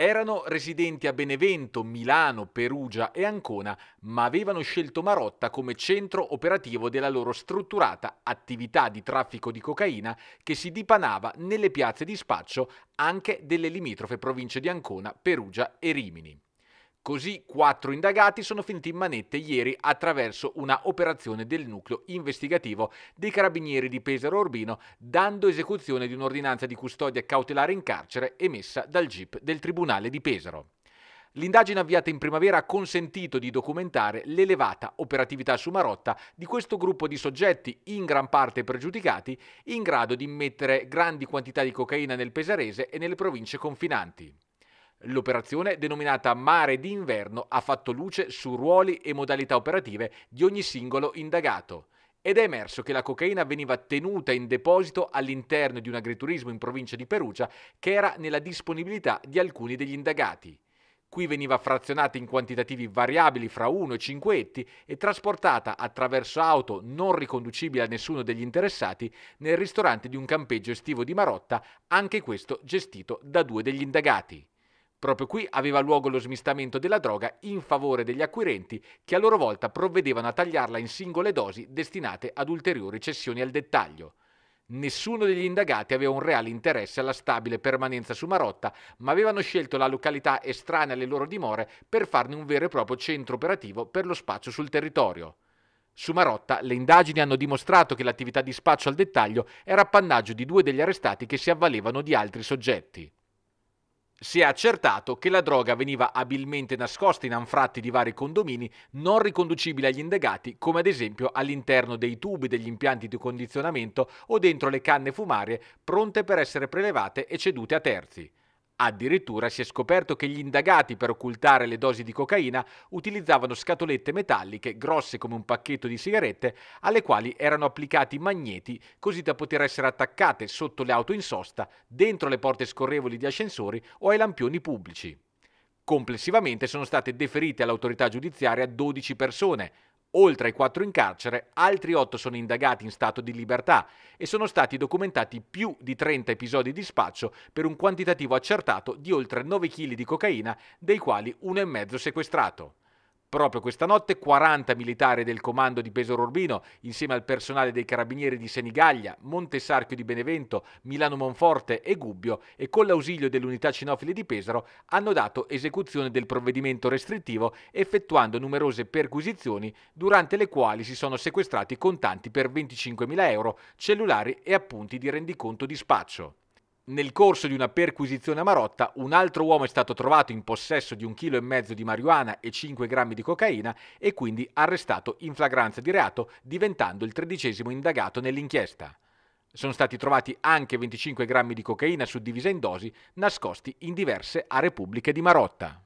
Erano residenti a Benevento, Milano, Perugia e Ancona, ma avevano scelto Marotta come centro operativo della loro strutturata attività di traffico di cocaina che si dipanava nelle piazze di spaccio anche delle limitrofe province di Ancona, Perugia e Rimini. Così quattro indagati sono finiti in manette ieri attraverso una operazione del nucleo investigativo dei carabinieri di Pesaro Orbino, dando esecuzione di un'ordinanza di custodia cautelare in carcere emessa dal GIP del Tribunale di Pesaro. L'indagine avviata in primavera ha consentito di documentare l'elevata operatività su Marotta di questo gruppo di soggetti, in gran parte pregiudicati, in grado di immettere grandi quantità di cocaina nel Pesarese e nelle province confinanti. L'operazione, denominata Mare d'inverno, ha fatto luce su ruoli e modalità operative di ogni singolo indagato ed è emerso che la cocaina veniva tenuta in deposito all'interno di un agriturismo in provincia di Perugia che era nella disponibilità di alcuni degli indagati. Qui veniva frazionata in quantitativi variabili fra 1 e 5 etti e trasportata attraverso auto non riconducibili a nessuno degli interessati nel ristorante di un campeggio estivo di Marotta, anche questo gestito da due degli indagati. Proprio qui aveva luogo lo smistamento della droga in favore degli acquirenti che a loro volta provvedevano a tagliarla in singole dosi destinate ad ulteriori cessioni al dettaglio. Nessuno degli indagati aveva un reale interesse alla stabile permanenza su Marotta, ma avevano scelto la località estranea alle loro dimore per farne un vero e proprio centro operativo per lo spazio sul territorio. Su Marotta le indagini hanno dimostrato che l'attività di spaccio al dettaglio era appannaggio di due degli arrestati che si avvalevano di altri soggetti si è accertato che la droga veniva abilmente nascosta in anfratti di vari condomini non riconducibili agli indagati, come ad esempio all'interno dei tubi degli impianti di condizionamento o dentro le canne fumarie pronte per essere prelevate e cedute a terzi. Addirittura si è scoperto che gli indagati per occultare le dosi di cocaina utilizzavano scatolette metalliche grosse come un pacchetto di sigarette alle quali erano applicati magneti così da poter essere attaccate sotto le auto in sosta, dentro le porte scorrevoli di ascensori o ai lampioni pubblici. Complessivamente sono state deferite all'autorità giudiziaria 12 persone, Oltre ai quattro in carcere, altri otto sono indagati in stato di libertà e sono stati documentati più di 30 episodi di spaccio per un quantitativo accertato di oltre 9 kg di cocaina, dei quali 1,5 sequestrato. Proprio questa notte 40 militari del comando di Pesaro Urbino, insieme al personale dei carabinieri di Senigallia, Montesarchio di Benevento, Milano Monforte e Gubbio e con l'ausilio dell'unità cinofile di Pesaro hanno dato esecuzione del provvedimento restrittivo effettuando numerose perquisizioni durante le quali si sono sequestrati contanti per 25.000 euro, cellulari e appunti di rendiconto di spaccio nel corso di una perquisizione a Marotta, un altro uomo è stato trovato in possesso di un chilo e mezzo di marijuana e 5 grammi di cocaina e quindi arrestato in flagranza di reato, diventando il tredicesimo indagato nell'inchiesta. Sono stati trovati anche 25 grammi di cocaina suddivisa in dosi, nascosti in diverse aree pubbliche di Marotta.